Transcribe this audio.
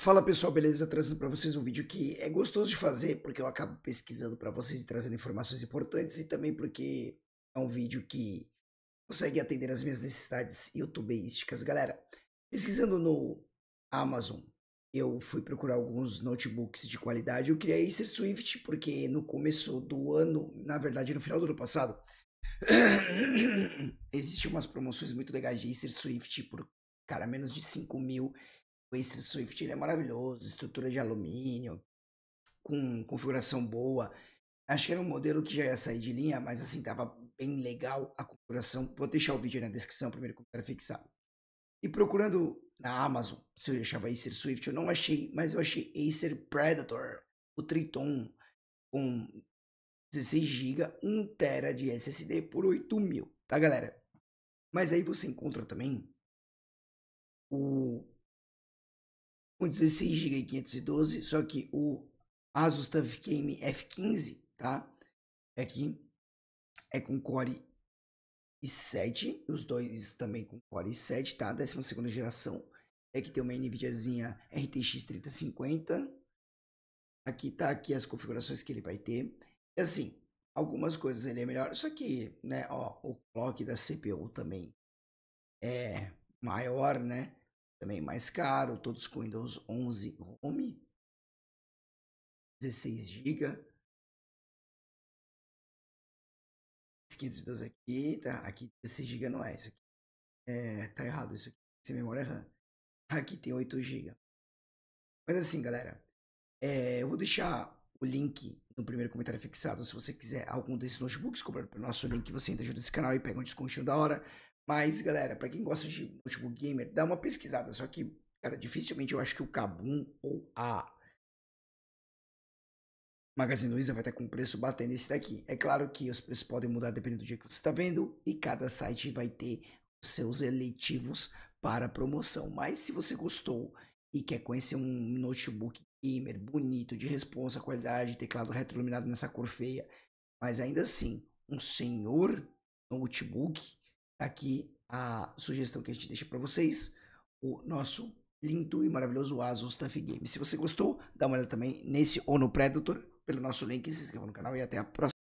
Fala pessoal, beleza? Trazendo para vocês um vídeo que é gostoso de fazer porque eu acabo pesquisando para vocês e trazendo informações importantes e também porque é um vídeo que consegue atender as minhas necessidades youtubeísticas. galera. Pesquisando no Amazon, eu fui procurar alguns notebooks de qualidade. Eu criei Acer Swift porque no começo do ano, na verdade no final do ano passado, existiam umas promoções muito legais de Acer Swift por, cara, menos de 5 mil o Acer Swift ele é maravilhoso, estrutura de alumínio, com configuração boa. Acho que era um modelo que já ia sair de linha, mas assim, tava bem legal a configuração. Vou deixar o vídeo aí na descrição primeiro para fixar. E procurando na Amazon se eu achava Acer Swift, eu não achei, mas eu achei Acer Predator, o Triton, com 16 GB, 1 TB de SSD por 8 mil, tá galera? Mas aí você encontra também o com 16 GB e 512, só que o Asus TUF Game F15, tá? Aqui é, é com Core i7, os dois também com Core i7, tá? 12 geração. É que tem uma NVIDIAzinha RTX 3050. Aqui tá aqui as configurações que ele vai ter. E assim, algumas coisas ele é melhor, só que, né, ó, o clock da CPU também é maior, né? também mais caro, todos com Windows 11 Home, 16 GB. 512 aqui, tá? Aqui 16 GB não é isso aqui. É, tá errado isso aqui, sem memória RAM. Aqui tem 8 GB. Mas assim, galera, é, eu vou deixar o link no primeiro comentário fixado. Se você quiser algum desses notebooks, comprar pelo nosso link, você entra, ajuda esse canal e pega um descontinho da hora. Mas, galera, para quem gosta de notebook gamer, dá uma pesquisada. Só que, cara, dificilmente eu acho que o Kabum ou a Magazine Luiza vai estar com preço batendo esse daqui. É claro que os preços podem mudar dependendo do dia que você está vendo e cada site vai ter os seus eletivos para promoção. Mas se você gostou e quer conhecer um notebook gamer bonito, de responsa, qualidade, teclado retroiluminado nessa cor feia, mas ainda assim, um senhor notebook Tá aqui a sugestão que a gente deixa para vocês, o nosso lindo e maravilhoso Asus Stuff Game. Se você gostou, dá uma olhada também nesse ou no Predator pelo nosso link, se inscreva no canal e até a próxima.